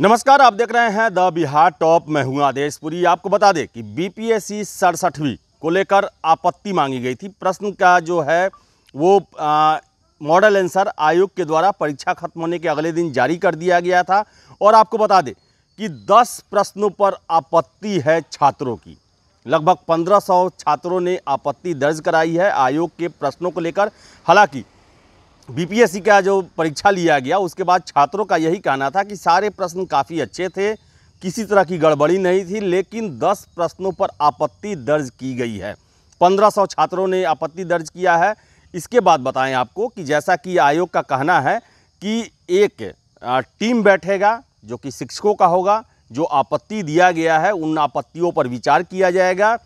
नमस्कार आप देख रहे हैं द बिहार टॉप मैं हूं आदेश पुरी आपको बता दें कि बीपीएससी सड़सठवीं को लेकर आपत्ति मांगी गई थी प्रश्न का जो है वो मॉडल आंसर आयोग के द्वारा परीक्षा खत्म होने के अगले दिन जारी कर दिया गया था और आपको बता दें कि 10 प्रश्नों पर आपत्ति है छात्रों की लगभग 1500 छात्रों ने आपत्ति दर्ज कराई है आयोग के प्रश्नों को लेकर हालांकि बीपीएससी का जो परीक्षा लिया गया उसके बाद छात्रों का यही कहना था कि सारे प्रश्न काफ़ी अच्छे थे किसी तरह की गड़बड़ी नहीं थी लेकिन 10 प्रश्नों पर आपत्ति दर्ज की गई है 1500 छात्रों ने आपत्ति दर्ज किया है इसके बाद बताएं आपको कि जैसा कि आयोग का कहना है कि एक टीम बैठेगा जो कि शिक्षकों का होगा जो आपत्ति दिया गया है उन आपत्तियों पर विचार किया जाएगा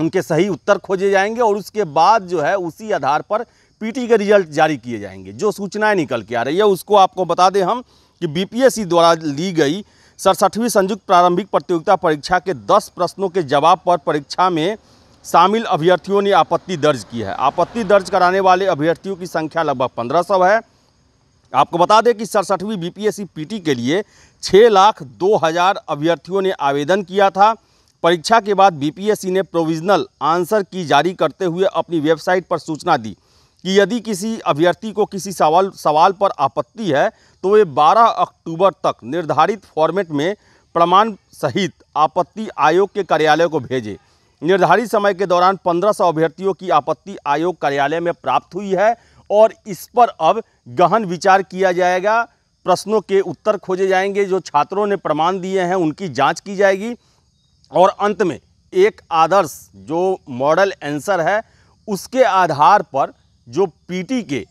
उनके सही उत्तर खोजे जाएंगे और उसके बाद जो है उसी आधार पर पीटी के रिजल्ट जारी किए जाएंगे जो सूचनाएं निकल के आ रही है उसको आपको बता दें हम कि बीपीएससी द्वारा ली गई सड़सठवीं संयुक्त प्रारंभिक प्रतियोगिता परीक्षा के 10 प्रश्नों के जवाब पर परीक्षा में शामिल अभ्यर्थियों ने आपत्ति दर्ज की है आपत्ति दर्ज कराने वाले अभ्यर्थियों की संख्या लगभग पंद्रह सौ है आपको बता दें कि सड़सठवीं पी टी के लिए छः लाख दो हज़ार अभ्यर्थियों ने आवेदन किया था परीक्षा के बाद बीपीएससी ने प्रोविजनल आंसर की जारी करते हुए अपनी वेबसाइट पर सूचना दी कि यदि किसी अभ्यर्थी को किसी सवाल सवाल पर आपत्ति है तो वे 12 अक्टूबर तक निर्धारित फॉर्मेट में प्रमाण सहित आपत्ति आयोग के कार्यालय को भेजें निर्धारित समय के दौरान पंद्रह सौ अभ्यर्थियों की आपत्ति आयोग कार्यालय में प्राप्त हुई है और इस पर अब गहन विचार किया जाएगा प्रश्नों के उत्तर खोजे जाएंगे जो छात्रों ने प्रमाण दिए हैं उनकी जांच की जाएगी और अंत में एक आदर्श जो मॉडल आंसर है उसके आधार पर जो पीटी के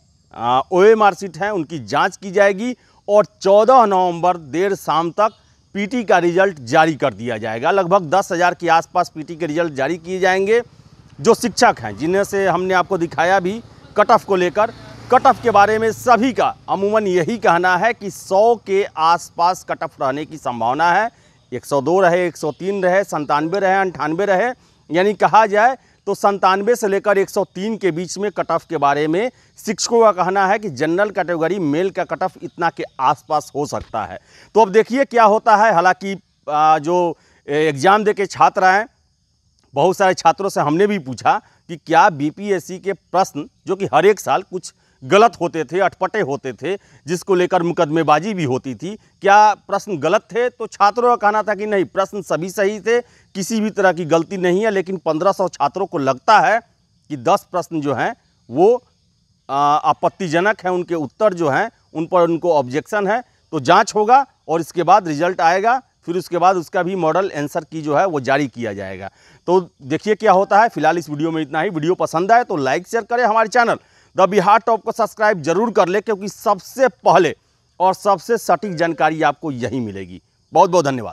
ओ एम आर सीट हैं उनकी जांच की जाएगी और 14 नवंबर देर शाम तक पीटी का रिजल्ट जारी कर दिया जाएगा लगभग दस हज़ार के आसपास पीटी के रिजल्ट जारी किए जाएंगे जो शिक्षक हैं जिन्हें से हमने आपको दिखाया भी कट ऑफ को लेकर कट ऑफ के बारे में सभी का अमूमन यही कहना है कि सौ के आसपास कट ऑफ रहने की संभावना है 102 रहे 103 रहे संतानवे रहे अंठानवे रहे यानी कहा जाए तो संतानवे से लेकर 103 के बीच में कट ऑफ के बारे में शिक्षकों का कहना है कि जनरल कैटेगरी मेल का कट ऑफ इतना के आसपास हो सकता है तो अब देखिए क्या होता है हालांकि जो एग्ज़ाम दे के छात्र आए बहुत सारे छात्रों से हमने भी पूछा कि क्या बीपीएससी के प्रश्न जो कि हर एक साल कुछ गलत होते थे अटपटे होते थे जिसको लेकर मुकदमेबाजी भी होती थी क्या प्रश्न गलत थे तो छात्रों का कहना था कि नहीं प्रश्न सभी सही थे किसी भी तरह की गलती नहीं है लेकिन 1500 छात्रों को लगता है कि 10 प्रश्न जो हैं वो आपत्तिजनक हैं उनके उत्तर जो हैं उन पर उनको ऑब्जेक्शन है तो जाँच होगा और इसके बाद रिजल्ट आएगा फिर उसके बाद उसका भी मॉडल आंसर की जो है वो जारी किया जाएगा तो देखिए क्या होता है फिलहाल इस वीडियो में इतना ही वीडियो पसंद आए तो लाइक शेयर करें हमारे चैनल द बिहार टॉप को सब्सक्राइब जरूर कर ले क्योंकि सबसे पहले और सबसे सटीक जानकारी आपको यही मिलेगी बहुत बहुत धन्यवाद